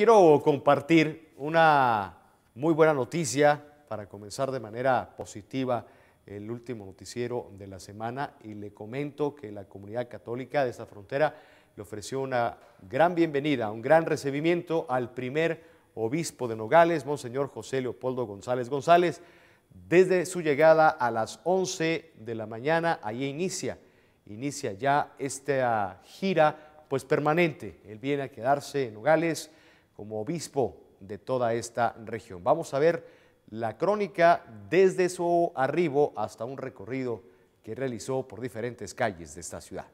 quiero compartir una muy buena noticia para comenzar de manera positiva el último noticiero de la semana y le comento que la comunidad católica de esta frontera le ofreció una gran bienvenida, un gran recibimiento al primer obispo de Nogales, Monseñor José Leopoldo González González. Desde su llegada a las 11 de la mañana, ahí inicia, inicia ya esta gira pues permanente. Él viene a quedarse en Nogales como obispo de toda esta región. Vamos a ver la crónica desde su arribo hasta un recorrido que realizó por diferentes calles de esta ciudad.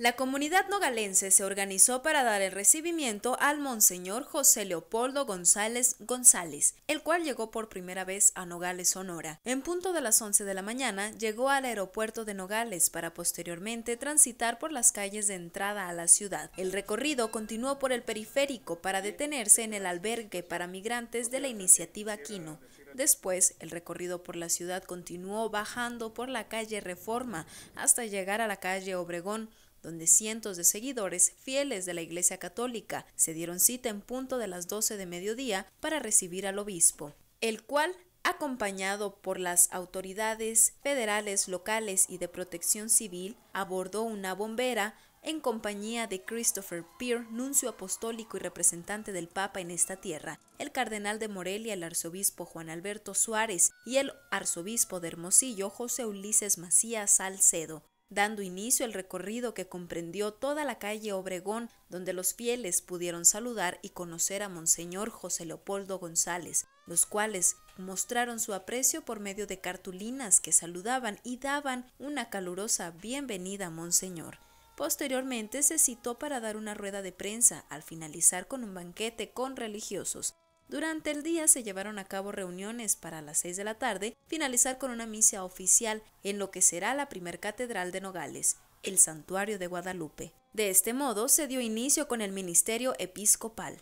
La comunidad nogalense se organizó para dar el recibimiento al Monseñor José Leopoldo González González, el cual llegó por primera vez a Nogales, Sonora. En punto de las 11 de la mañana, llegó al aeropuerto de Nogales para posteriormente transitar por las calles de entrada a la ciudad. El recorrido continuó por el periférico para detenerse en el albergue para migrantes de la iniciativa Quino. Después, el recorrido por la ciudad continuó bajando por la calle Reforma hasta llegar a la calle Obregón donde cientos de seguidores fieles de la Iglesia Católica se dieron cita en punto de las doce de mediodía para recibir al obispo, el cual acompañado por las autoridades federales, locales y de protección civil, abordó una bombera en compañía de Christopher Peer, nuncio apostólico y representante del Papa en esta tierra, el cardenal de Morelia, el arzobispo Juan Alberto Suárez y el arzobispo de Hermosillo, José Ulises Macías Salcedo, dando inicio el recorrido que comprendió toda la calle Obregón, donde los fieles pudieron saludar y conocer a Monseñor José Leopoldo González, los cuales mostraron su aprecio por medio de cartulinas que saludaban y daban una calurosa bienvenida a Monseñor. Posteriormente se citó para dar una rueda de prensa al finalizar con un banquete con religiosos, durante el día se llevaron a cabo reuniones para las 6 de la tarde, finalizar con una misa oficial en lo que será la primer catedral de Nogales, el santuario de Guadalupe. De este modo se dio inicio con el ministerio episcopal.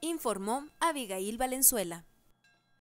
Informó Abigail Valenzuela.